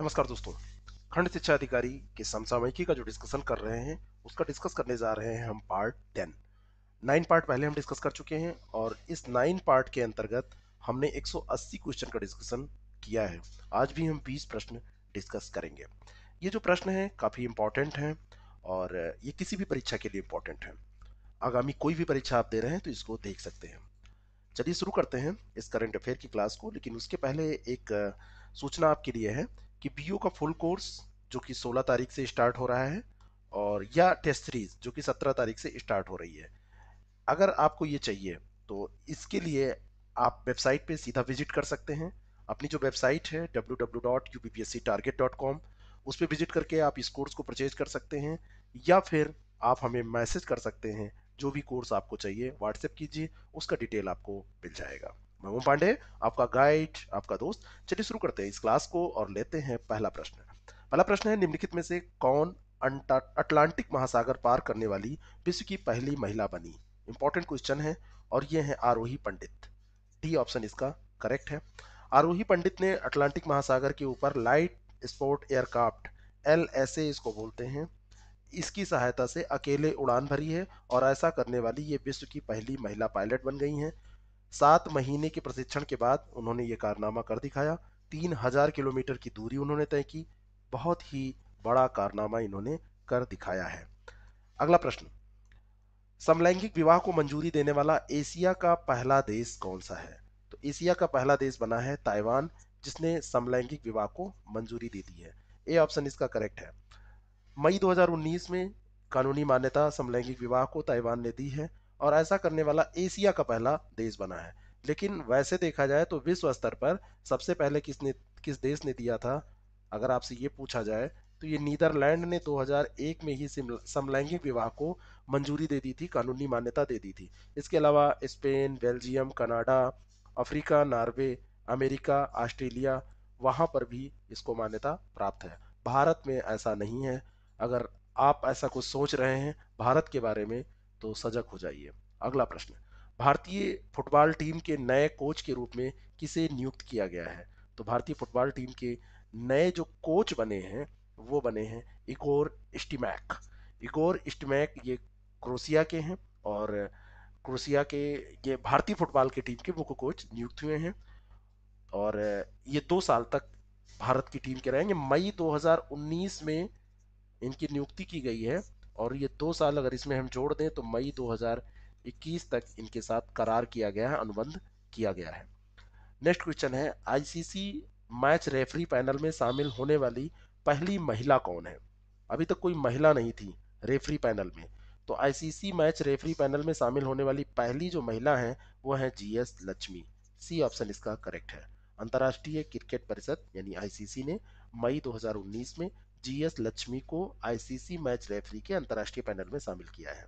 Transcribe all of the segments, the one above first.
नमस्कार दोस्तों खंड शिक्षा अधिकारी के समसामयिकी का जो डिस्कशन कर रहे हैं उसका डिस्कस करने जा रहे हैं हम पार्ट टेन नाइन पार्ट पहले हम डिस्कस कर चुके हैं और इस नाइन पार्ट के अंतर्गत हमने 180 क्वेश्चन का डिस्कशन किया है आज भी हम 20 प्रश्न डिस्कस करेंगे ये जो प्रश्न है काफ़ी इंपॉर्टेंट हैं और ये किसी भी परीक्षा के लिए इम्पोर्टेंट है आगामी कोई भी परीक्षा आप दे रहे हैं तो इसको देख सकते हैं चलिए शुरू करते हैं इस करंट अफेयर की क्लास को लेकिन उसके पहले एक सूचना आपके लिए है कि बी का फुल कोर्स जो कि 16 तारीख से स्टार्ट हो रहा है और या टेस्ट सीरीज जो कि 17 तारीख से स्टार्ट हो रही है अगर आपको ये चाहिए तो इसके लिए आप वेबसाइट पे सीधा विजिट कर सकते हैं अपनी जो वेबसाइट है कॉम उस पर विजिट करके आप इस कोर्स को परचेज कर सकते हैं या फिर आप हमें मैसेज कर सकते हैं जो भी कोर्स आपको चाहिए व्हाट्सएप कीजिए उसका डिटेल आपको मिल जाएगा मैं ओम पांडे आपका गाइड आपका दोस्त चलिए शुरू करते हैं इस क्लास को और लेते हैं पहला प्रश्न पहला प्रश्न है निम्नलिखित में से कौन अटलांटिक महासागर पार करने वाली विश्व की पहली महिला बनी इंपॉर्टेंट क्वेश्चन है और ये है आरोही पंडित डी ऑप्शन इसका करेक्ट है आरोही पंडित ने अटलांटिक महासागर के ऊपर लाइट स्पोर्ट एयरक्राफ्ट एल इसको बोलते हैं इसकी सहायता से अकेले उड़ान भरी है और ऐसा करने वाली ये विश्व की पहली महिला पायलट बन गई हैं सात महीने के प्रशिक्षण के बाद उन्होंने ये कारनामा कर दिखाया तीन हजार किलोमीटर की दूरी उन्होंने तय की बहुत ही बड़ा कारनामा इन्होंने कर दिखाया है अगला प्रश्न समलैंगिक विवाह को मंजूरी देने वाला एशिया का पहला देश कौन सा है तो एशिया का पहला देश बना है ताइवान जिसने समलैंगिक विवाह को मंजूरी दे दी है ए ऑप्शन इसका करेक्ट है मई 2019 में कानूनी मान्यता समलैंगिक विवाह को ताइवान ने दी है और ऐसा करने वाला एशिया का पहला देश बना है लेकिन वैसे देखा जाए तो विश्व स्तर पर सबसे पहले किसने किस देश ने दिया था अगर आपसे ये पूछा जाए तो ये नीदरलैंड ने 2001 में ही समलैंगिक विवाह को मंजूरी दे दी थी कानूनी मान्यता दे दी थी इसके अलावा Spain Belgium Canada Africa Norway America Australia वहाँ पर भी इसको मान्यता प्राप्त है भारत में ऐसा नहीं है अगर आप ऐसा कुछ सोच रहे हैं भारत के बारे में तो सजग हो जाइए अगला प्रश्न भारतीय फुटबॉल टीम के नए कोच के रूप में किसे नियुक्त किया गया है तो भारतीय फुटबॉल टीम के नए जो कोच बने हैं वो बने हैं इगोर इस्टिमैक इगोर इस्टिमैक ये क्रोसिया के हैं और क्रोसिया के ये भारतीय फुटबॉल की टीम के मुख्य कोच नियुक्त हुए हैं और ये दो साल तक भारत की टीम के रहेंगे मई 2019 में इनकी नियुक्ति की गई है और ये दो साल अगर इसमें हम जोड़ दें तो मई 2021 तक इनके साथ करार किया गया है अनुबंध किया गया है नेक्स्ट क्वेश्चन है आईसीसी मैच रेफरी पैनल में शामिल होने वाली पहली महिला कौन है अभी तक कोई महिला नहीं थी रेफरी पैनल में तो आईसीसी मैच रेफरी पैनल में शामिल होने वाली पहली जो महिला है वो है जीएस लक्ष्मी सी ऑप्शन इसका करेक्ट है अंतर्राष्ट्रीय क्रिकेट परिषद यानी आईसीसी ने मई 2019 में जीएस लक्ष्मी को आईसीसी मैच रेफरी के अंतर्राष्ट्रीय पैनल में शामिल किया है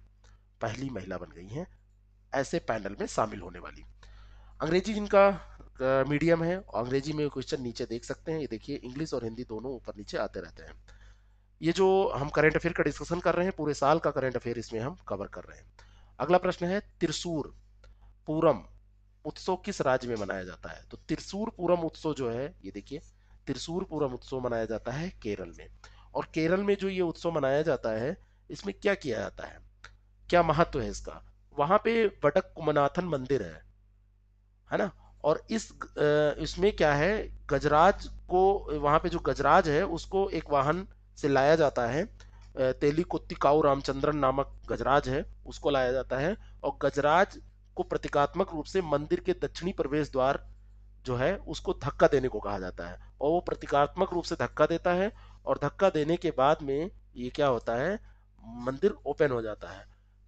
पहली महिला बन गई हैं ऐसे पैनल में शामिल होने वाली अंग्रेजी जिनका मीडियम है अंग्रेजी में क्वेश्चन नीचे देख सकते हैं ये देखिए इंग्लिश और हिंदी दोनों ऊपर नीचे आते रहते हैं ये जो हम करंट अफेयर का डिस्कशन कर रहे हैं पूरे साल का करंट अफेयर इसमें हम कवर कर रहे हैं अगला प्रश्न है त्रिशूर पूरम उत्सव किस राज्य में मनाया जाता है तो त्रिशूर पूरम उत्सव जो है ये देखिए त्रिशूर पूरम उत्सव मनाया जाता है केरल में और केरल में जो ये उत्सव मनाया जाता है इसमें क्या किया जाता है क्या महत्व है इसका वहां पे वटक कुमनाथन मंदिर है है ना और इस इसमें क्या है गजराज को वहां पे जो गजराज है उसको एक वाहन से लाया जाता है तेली कुत्ती काऊ रामचंद्रन नामक गजराज है उसको लाया जाता है और गजराज को प्रतीकात्मक रूप से मंदिर के दक्षिणी प्रवेश द्वार जो है उसको धक्का देने को कहा जाता है और वो प्रतीकात्मक रूप से धक्का देता है और धक्का देने के बाद में ये क्या होता है मंदिर ओपन हो जाता है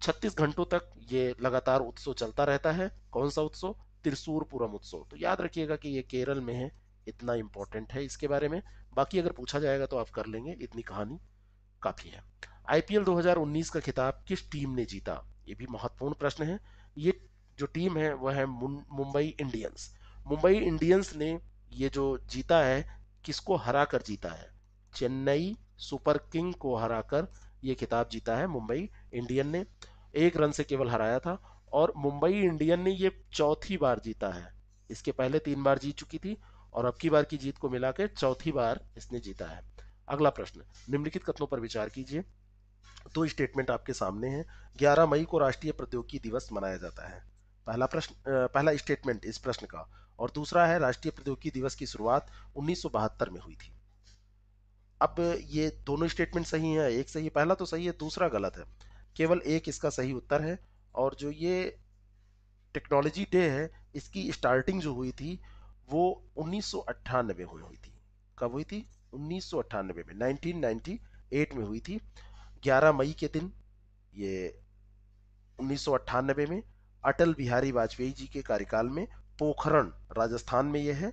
36 घंटों तक ये लगातार उत्सव चलता रहता है कौन सा उत्सव त्रिशूरपुरम उत्सव तो याद रखिएगा कि ये केरल में है इतना इम्पोर्टेंट है इसके बारे में बाकी अगर पूछा जाएगा तो आप कर लेंगे इतनी कहानी काफी है आईपीएल 2019 का खिताब किस टीम ने जीता ये भी महत्वपूर्ण प्रश्न है ये जो टीम है वह है मुंबई इंडियंस मुंबई इंडियंस ने ये जो जीता है किसको हरा कर जीता है चेन्नई सुपर किंग को हरा कर ये खिताब जीता है मुंबई इंडियन ने एक रन से केवल हराया था और मुंबई इंडियन ने ये चौथी बार जीता है इसके पहले तीन बार जीत चुकी थी और अब की बार की जीत को मिला के चौथी बार इसने जीता है अगला प्रश्न निम्नलिखित कथनों पर विचार कीजिए दो स्टेटमेंट आपके सामने हैं 11 मई को राष्ट्रीय प्रौद्योगिकी दिवस मनाया जाता है पहला प्रश्न पहला स्टेटमेंट इस प्रश्न का और दूसरा है राष्ट्रीय प्रौद्योगिकी दिवस की शुरुआत उन्नीस में हुई थी अब ये दोनों स्टेटमेंट सही है एक सही है पहला तो सही है दूसरा गलत है केवल एक इसका सही उत्तर है और जो ये टेक्नोलॉजी डे है इसकी स्टार्टिंग जो हुई थी वो उन्नीस में हुई थी कब हुई थी उन्नीस में 1998 में हुई थी 11 मई के दिन ये उन्नीस में अटल बिहारी वाजपेयी जी के कार्यकाल में पोखरण राजस्थान में यह है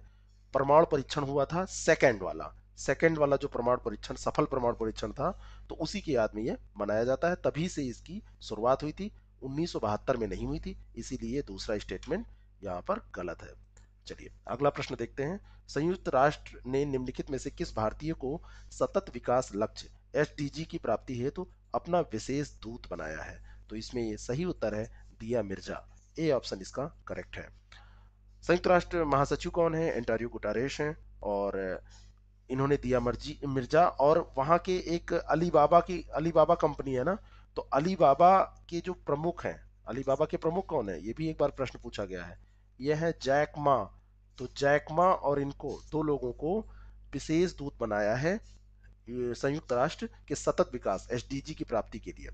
प्रमाण परीक्षण हुआ था सेकेंड वाला सेकेंड वाला जो प्रमाण परीक्षण सफल प्रमाण परीक्षण था तो उसी के याद में यह मनाया जाता है तभी से इसकी शुरुआत हुई थी उन्नीस में नहीं हुई थी इसीलिए दूसरा स्टेटमेंट यहाँ पर गलत है चलिए अगला प्रश्न देखते हैं संयुक्त राष्ट्र ने निम्नलिखित में से किस भारतीय को सतत विकास लक्ष्य एस की प्राप्ति हेतु तो अपना विशेष दूत बनाया है तो इसमें ये सही उत्तर है दिया मिर्जा ए ऑप्शन इसका करेक्ट है संयुक्त राष्ट्र महासचिव कौन है एंटारियो गुटारेश हैं और इन्होंने दिया मर्जी मिर्जा और वहाँ के एक अली बाबा की अली बाबा कंपनी है ना तो अली बाबा के जो प्रमुख हैं अली बाबा के प्रमुख कौन है ये भी एक बार प्रश्न पूछा गया है यह है जैक मा तो जैक मा और इनको दो लोगों को विशेष दूत बनाया है संयुक्त राष्ट्र के सतत विकास एस की प्राप्ति के लिए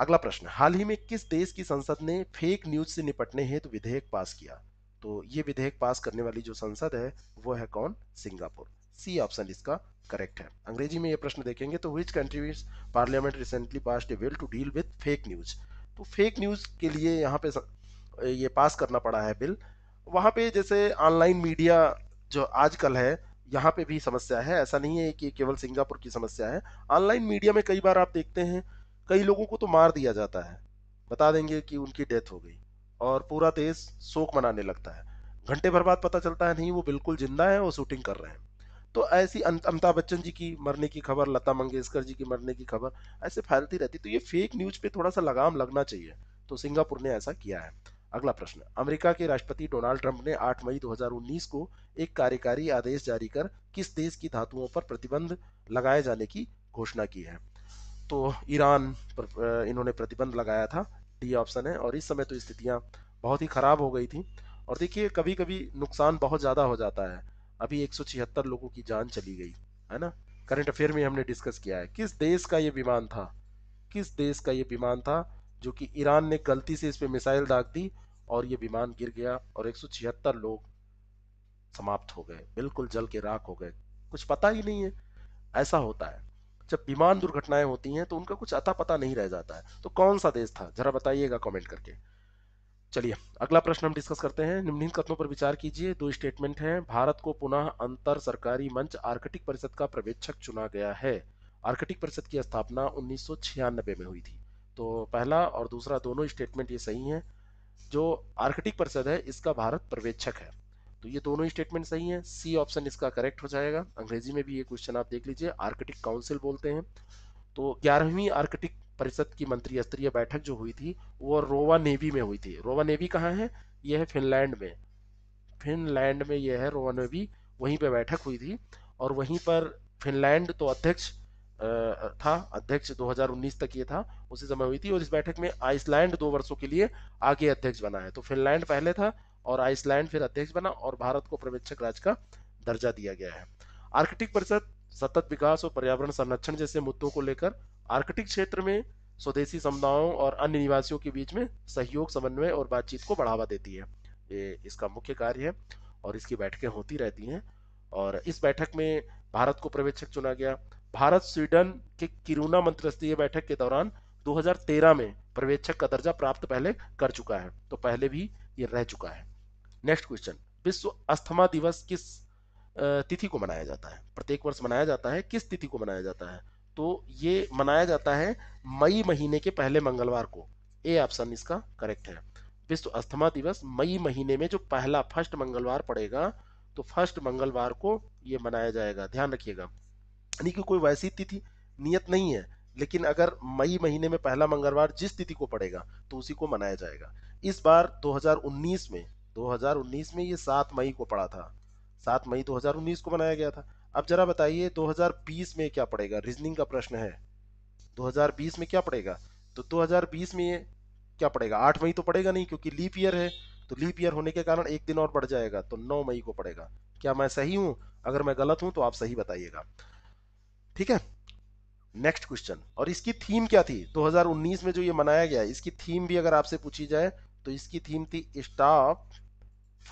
अगला प्रश्न हाल ही में किस देश की संसद ने फेक न्यूज से निपटने हेतु तो विधेयक पास किया तो ये विधेयक पास करने वाली जो संसद है वो है कौन सिंगापुर सी ऑप्शन इसका करेक्ट है अंग्रेजी में ये प्रश्न देखेंगे तो which country parliament recently pass a bill to deal with fake news तो फेक न्यूज के लिए यहाँ पे ये पास करना पड़ा है बिल वहाँ पे जैसे ऑनलाइन मीडिया जो आजकल है यहाँ पे भी समस्या है ऐसा नहीं है कि केवल सिंगापुर की समस्या है ऑनलाइन मीडिया में कई बार आप देखते हैं कई लोगों को तो मार दिया जाता है बता देंगे कि उनकी डेथ हो गई और पूरा देश शोक मनाने लगता है घंटे भर बाद पता चलता है नहीं वो बिल्कुल जिंदा है और शूटिंग कर रहे हैं तो ऐसी अमिताभ बच्चन जी की मरने की खबर लता मंगेशकर जी की मरने की खबर ऐसे फैलती रहती तो ये फेक न्यूज पे थोड़ा सा लगाम लगना चाहिए तो सिंगापुर ने ऐसा किया है अगला प्रश्न अमेरिका के राष्ट्रपति डोनाल्ड ट्रंप ने 8 मई 2019 को एक कार्यकारी आदेश जारी कर किस देश की धातुओं पर प्रतिबंध लगाए जाने की घोषणा की है तो ईरान पर इन्होंने प्रतिबंध लगाया था डी ऑप्शन है और इस समय तो स्थितियाँ बहुत ही ख़राब हो गई थी और देखिए कभी कभी नुकसान बहुत ज़्यादा हो जाता है अभी एक लोगों की जान चली गई है ना करंट अफेयर में हमने डिस्कस किया है किस देश का ये विमान था किस देश का ये विमान था जो कि ईरान ने गलती से इस पर मिसाइल दाग दी और ये विमान गिर गया और एक लोग समाप्त हो गए बिल्कुल जल के राख हो गए कुछ पता ही नहीं है ऐसा होता है जब विमान दुर्घटनाएं होती हैं तो उनका कुछ अता पता नहीं रह जाता है तो कौन सा देश था जरा बताइएगा कमेंट करके चलिए अगला प्रश्न हम डिस्कस करते हैं निम्नलिखित कथनों पर विचार कीजिए दो स्टेटमेंट हैं भारत को पुनः अंतर सरकारी मंच आर्कटिक परिषद का प्रवेक्षक चुना गया है आर्कटिक परिषद की स्थापना उन्नीस में हुई थी तो पहला और दूसरा दोनों स्टेटमेंट ये सही है जो आर्कटिक परिषद है इसका भारत पर्यवेक्षक है तो ये दोनों ही स्टेटमेंट सही है सी ऑप्शन इसका करेक्ट हो जाएगा अंग्रेजी में भी ये क्वेश्चन आप देख लीजिए आर्कटिक काउंसिल बोलते हैं तो ग्यारहवीं आर्कटिक परिषद की मंत्री स्तरीय बैठक जो हुई थी वो रोवा नेवी में हुई थी रोवा नेवी कहाँ है यह है फिनलैंड में फिनलैंड में यह है रोवा नेवी वहीं पर बैठक हुई थी और वहीं पर फिनलैंड तो अध्यक्ष था अध्यक्ष 2019 तक ये था उसी समय हुई थी और इस बैठक में आइसलैंड दो वर्षों के लिए आगे अध्यक्ष बना है तो फिनलैंड पहले था और आइसलैंड फिर अध्यक्ष बना और भारत को पर्यवेक्षक राज्य का दर्जा दिया गया है आर्कटिक परिषद सतत विकास और पर्यावरण संरक्षण जैसे मुद्दों को लेकर आर्कटिक क्षेत्र में स्वदेशी समुदायों और अन्य निवासियों के बीच में सहयोग समन्वय और बातचीत को बढ़ावा देती है ये इसका मुख्य कार्य है और इसकी बैठकें होती रहती हैं और इस बैठक में भारत को पर्यवेक्षक चुना गया भारत स्वीडन के किरुना मंत्रिस्तरीय बैठक के दौरान 2013 में पर्यवेक्षक का दर्जा प्राप्त पहले कर चुका है तो पहले भी ये रह चुका है नेक्स्ट क्वेश्चन विश्व अस्थमा दिवस किस तिथि को मनाया जाता है प्रत्येक वर्ष मनाया जाता है किस तिथि को मनाया जाता है तो ये मनाया जाता है मई महीने के पहले मंगलवार को ए ऑप्शन इसका करेक्ट है विश्व अस्थमा दिवस मई महीने में जो पहला फर्स्ट मंगलवार पड़ेगा तो फर्स्ट मंगलवार को ये मनाया जाएगा ध्यान रखिएगा यानी कि कोई वैसी तिथि नियत नहीं है लेकिन अगर मई महीने में पहला मंगलवार जिस तिथि को पड़ेगा तो उसी को मनाया जाएगा इस बार 2019 में 2019 में ये 7 मई को पड़ा था 7 मई 2019 को बनाया गया था अब जरा बताइए 2020 में क्या पड़ेगा रीजनिंग का प्रश्न है 2020 में क्या पड़ेगा तो 2020 में क्या पड़ेगा 8 मई तो पड़ेगा नहीं क्योंकि लीप ईयर है तो लीप ईयर होने के कारण एक दिन और बढ़ जाएगा तो 9 मई को पड़ेगा क्या मैं सही हूँ अगर मैं गलत हूं तो आप सही बताइएगा ठीक है नेक्स्ट क्वेश्चन और इसकी थीम क्या थी 2019 में जो ये मनाया गया इसकी थीम भी अगर आपसे पूछी जाए तो इसकी थीम थी staff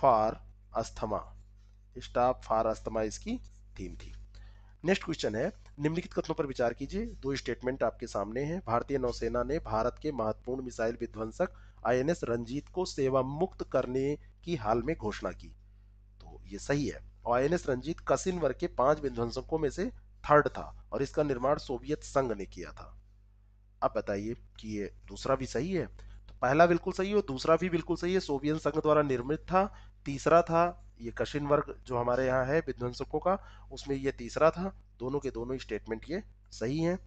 for asthma stop for asthma इसकी थीम थी नेक्स्ट क्वेश्चन है निम्नलिखित कथनों पर विचार कीजिए दो स्टेटमेंट आपके सामने हैं भारतीय नौसेना ने भारत के महत्वपूर्ण मिसाइल विध्वंसक आईएनएस रंजीत को सेवा मुक्त करने की हाल में घोषणा की तो ये सही है आईएनएस रंजीत कसिन वर्ग के पांच विध्वंसकों में से थर्ड था और इसका निर्माण सोवियत संघ ने किया था अब बताइए कि ये दूसरा भी सही है पहला बिल्कुल सही है और दूसरा भी बिल्कुल सही है सोवियत संघ द्वारा निर्मित था तीसरा था ये कशिन वर्ग जो हमारे यहाँ है विध्वंसकों का उसमें ये तीसरा था दोनों के दोनों स्टेटमेंट ये सही हैं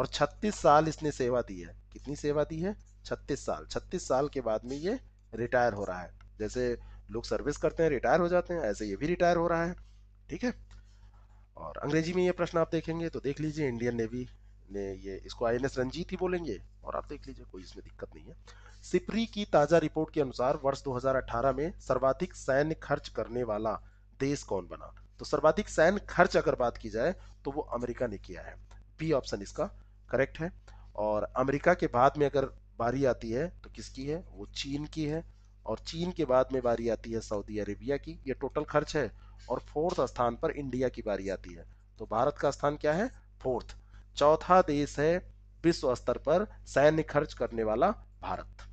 और 36 साल इसने सेवा दी है कितनी सेवा दी है 36 साल 36 साल के बाद में ये रिटायर हो रहा है जैसे लोग सर्विस करते हैं रिटायर हो जाते हैं ऐसे ये भी रिटायर हो रहा है ठीक है और अंग्रेजी में ये प्रश्न आप देखेंगे तो देख लीजिए इंडियन नेवी ने ये इसको आई एन रंजीत ही बोलेंगे और आप देख लीजिए कोई इसमें दिक्कत नहीं है सिपरी की ताजा रिपोर्ट के अनुसार वर्ष 2018 में सर्वाधिक सैन्य खर्च करने वाला देश कौन बना तो सर्वाधिक सैन्य खर्च अगर बात की जाए तो वो अमेरिका ने किया है बी ऑप्शन इसका करेक्ट है और अमेरिका के बाद में अगर बारी आती है तो किसकी है वो चीन की है और चीन के बाद में बारी आती है सऊदी अरेबिया की ये टोटल खर्च है और फोर्थ स्थान पर इंडिया की बारी आती है तो भारत का स्थान क्या है फोर्थ चौथा देश है विश्व स्तर पर सैन्य खर्च करने वाला Bharat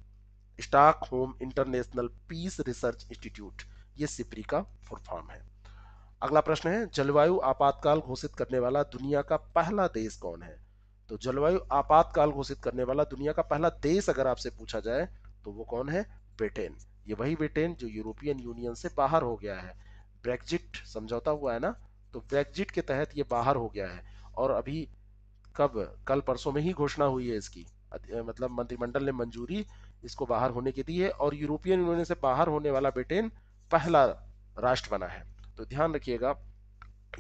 home international peace research institute ये सिपरी का फुल फॉर्म है अगला प्रश्न है जलवायु आपातकाल घोषित करने वाला दुनिया का पहला देश कौन है तो जलवायु आपातकाल घोषित करने वाला दुनिया का पहला देश अगर आपसे पूछा जाए तो वो कौन है ब्रिटेन ये वही ब्रिटेन जो यूरोपियन यूनियन से बाहर हो गया है ब्रेग्जिट समझौता हुआ है ना तो ब्रेग्जिट के तहत ये बाहर हो गया है और अभी कब कल परसों में ही घोषणा हुई है इसकी मतलब मंत्रिमंडल ने मंजूरी इसको बाहर होने की दी है और यूरोपियन यूनियन से बाहर होने वाला ब्रिटेन पहला राष्ट्र बना है तो ध्यान रखिएगा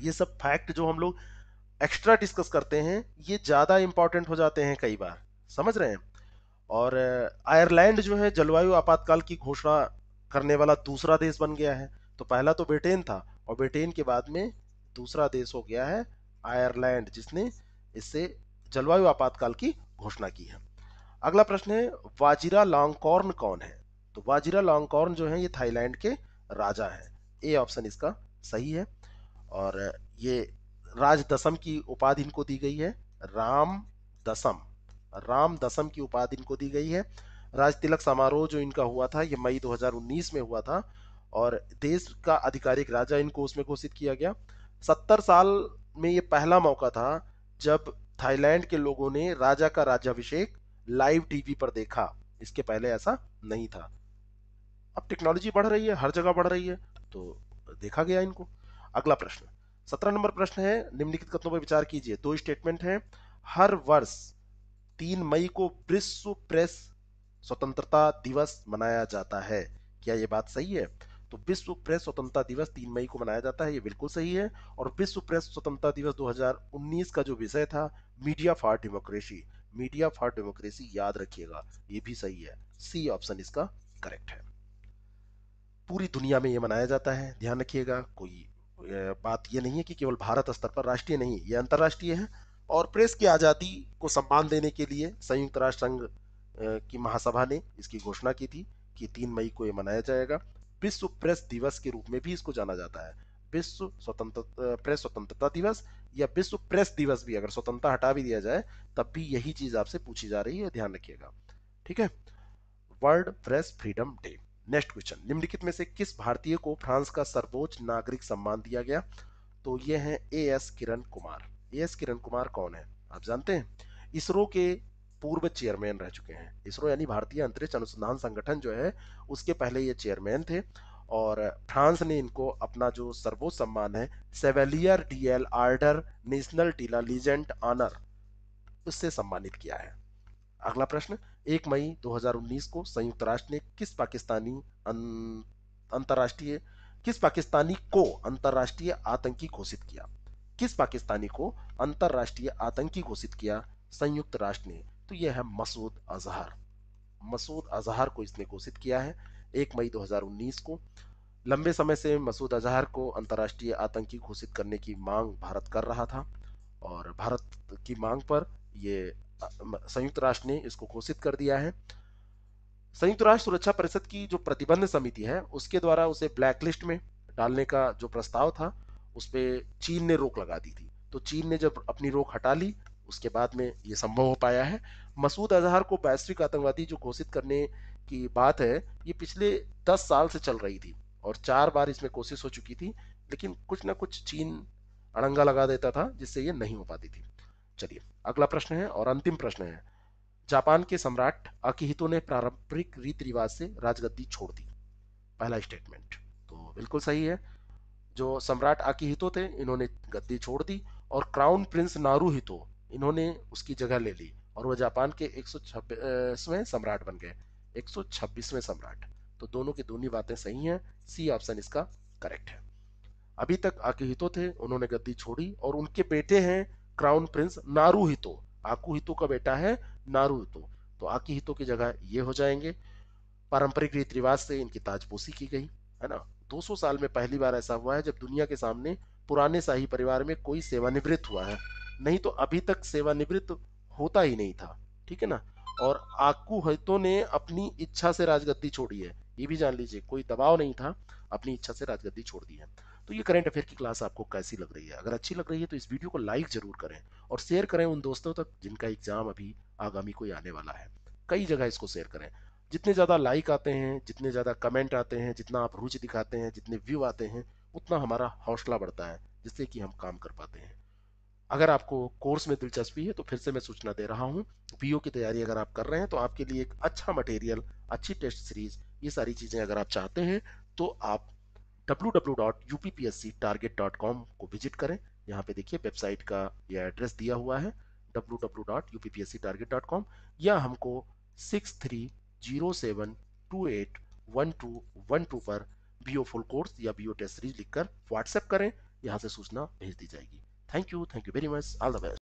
ये सब फैक्ट जो हम लोग एक्स्ट्रा डिस्कस करते हैं ये ज़्यादा इंपॉर्टेंट हो जाते हैं कई बार समझ रहे हैं और आयरलैंड जो है जलवायु आपातकाल की घोषणा करने वाला दूसरा देश बन गया है तो पहला तो ब्रिटेन था और ब्रिटेन के बाद में दूसरा देश हो गया है आयरलैंड जिसने इससे जलवायु आपातकाल की घोषणा की है अगला प्रश्न है वाजिरा लॉन्गकॉर्न कौन है तो वाजिरा लॉन्गकॉर्न जो है ये थाईलैंड के राजा है ए ऑप्शन इसका सही है और ये राज दशम की उपाधि इनको दी गई है राम दशम राम दशम की उपाधि इनको दी गई है राज तिलक समारोह जो इनका हुआ था ये मई 2019 में हुआ था और देश का आधिकारिक राजा इनको उसमें घोषित किया गया सत्तर साल में ये पहला मौका था जब थाईलैंड के लोगों ने राजा का राज्याभिषेक लाइव टीवी पर देखा इसके पहले ऐसा नहीं था अब टेक्नोलॉजी बढ़ रही है हर जगह बढ़ रही है तो देखा गया इनको अगला प्रश्न सत्रह नंबर प्रश्न है निम्नलिखित कथनों पर विचार कीजिए दो स्टेटमेंट है हर वर्ष तीन मई को विश्व प्रेस स्वतंत्रता दिवस मनाया जाता है क्या ये बात सही है तो विश्व प्रेस स्वतंत्रता दिवस तीन मई को मनाया जाता है ये बिल्कुल सही है और विश्व प्रेस स्वतंत्रता दिवस 2019 का जो विषय था media for democracy media for democracy याद रखिएगा ये भी सही है सी ऑप्शन इसका करेक्ट है पूरी दुनिया में ये मनाया जाता है ध्यान रखिएगा कोई बात ये नहीं है कि केवल भारत स्तर पर राष्ट्रीय नहीं ये अंतर्राष्ट्रीय है और प्रेस की आज़ादी को सम्मान देने के लिए संयुक्त राष्ट्र संघ की महासभा ने इसकी घोषणा की थी कि तीन मई को ये मनाया जाएगा विश्व प्रेस दिवस के रूप में भी इसको जाना जाता है विश्व स्वतंत्र प्रेस स्वतंत्रता दिवस या विश्व प्रेस दिवस भी अगर स्वतंत्रता हटा भी दिया जाए तब भी यही चीज आपसे पूछी जा रही है ध्यान रखिएगा ठीक है world press freedom day next question निम्नलिखित में से किस भारतीय को फ्रांस का सर्वोच्च नागरिक सम्मान दिया गया तो ये है A S Kiran Kumar A S Kiran Kumar कौन है आप जानते हैं इसरो के पूर्व चेयरमैन रह चुके हैं इसरो यानी भारतीय अंतरिक्ष अनुसंधान संगठन जो है उसके पहले ये चेयरमैन थे और फ्रांस ने इनको अपना जो सर्वोच्च सम्मान है सेवेलियर डी एल आर्डर नेशनल टीला लीजेंट ऑनर उससे सम्मानित किया है अगला प्रश्न एक मई 2019 को संयुक्त राष्ट्र ने किस पाकिस्तानी अं, अंतर्राष्ट्रीय किस पाकिस्तानी को अंतर्राष्ट्रीय आतंकी घोषित किया किस पाकिस्तानी को अंतर्राष्ट्रीय आतंकी घोषित किया संयुक्त राष्ट्र ने तो यह है मसूद अजहर मसूद अजहर को इसने घोषित किया है एक मई 2019 को लंबे समय से मसूद अजहर को अंतर्राष्ट्रीय आतंकी घोषित करने की मांग भारत कर रहा था और भारत की मांग पर ये संयुक्त राष्ट्र ने इसको घोषित कर दिया है संयुक्त राष्ट्र सुरक्षा परिषद की जो प्रतिबंध समिति है उसके द्वारा उसे ब्लैकलिस्ट में डालने का जो प्रस्ताव था उस पर चीन ने रोक लगा दी थी तो चीन ने जब अपनी रोक हटा ली उसके बाद में ये संभव हो पाया है मसूद अजहर को वैश्विक आतंकवादी जो घोषित करने की बात है ये पिछले दस साल से चल रही थी और चार बार इसमें कोशिश हो चुकी थी लेकिन कुछ ना कुछ चीन अड़ंगा लगा देता था जिससे ये नहीं हो पाती थी चलिए अगला प्रश्न है और अंतिम प्रश्न है जापान के सम्राट अकिहितो ने पारंपरिक रीति रिवाज से राजगद्दी छोड़ दी पहला स्टेटमेंट तो बिल्कुल सही है जो सम्राट अकिहितो थे इन्होंने गद्दी छोड़ दी और क्राउन प्रिंस नारूहितो इन्होंने उसकी जगह ले ली और वह जापान के एक सौ सम्राट बन गए 126वें सम्राट तो दोनों की दोनों बातें सही हैं सी ऑप्शन इसका करेक्ट है अभी तक आकिहितो थे उन्होंने गद्दी छोड़ी और उनके बेटे हैं क्राउन प्रिंस नारूहितो आकुहितो का बेटा है नारूहितो तो आकिहितो की जगह ये हो जाएंगे पारंपरिक रीति रिवाज से इनकी ताजपोशी की गई है ना 200 साल में पहली बार ऐसा हुआ है जब दुनिया के सामने पुराने शाही परिवार में कोई सेवानिवृत्त हुआ है नहीं तो अभी तक सेवानिवृत्त होता ही नहीं था ठीक है ना और आकूहतों ने अपनी इच्छा से राजगद्दी छोड़ी है ये भी जान लीजिए कोई दबाव नहीं था अपनी इच्छा से राजगद्दी छोड़ दी है तो ये करंट अफेयर की क्लास आपको कैसी लग रही है अगर अच्छी लग रही है तो इस वीडियो को लाइक जरूर करें और शेयर करें उन दोस्तों तक जिनका एग्जाम अभी आगामी कोई आने वाला है कई जगह इसको शेयर करें जितने ज़्यादा लाइक आते हैं जितने ज़्यादा कमेंट आते हैं जितना आप रुचि दिखाते हैं जितने व्यू आते हैं उतना हमारा हौसला बढ़ता है जिससे कि हम काम कर पाते हैं अगर आपको कोर्स में दिलचस्पी है तो फिर से मैं सूचना दे रहा हूँ पीओ की तैयारी अगर आप कर रहे हैं तो आपके लिए एक अच्छा मटेरियल अच्छी टेस्ट सीरीज ये सारी चीज़ें अगर आप चाहते हैं तो आप डब्ल्यू को विजिट करें यहाँ पे देखिए वेबसाइट का यह एड्रेस दिया हुआ है डब्ल्यू या हमको सिक्स टू पर बीओ फुल कोर्स या बीओ टेस्ट सीरीज लिखकर व्हाट्सएप करें यहाँ से सूचना भेज दी जाएगी Thank you. Thank you very much. All the best.